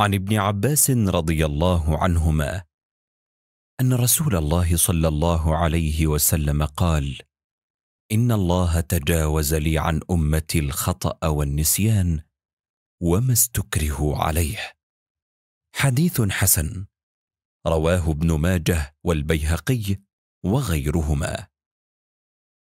عن ابن عباس رضي الله عنهما ان رسول الله صلى الله عليه وسلم قال ان الله تجاوز لي عن امتي الخطا والنسيان وما استكرهوا عليه حديث حسن رواه ابن ماجه والبيهقي وغيرهما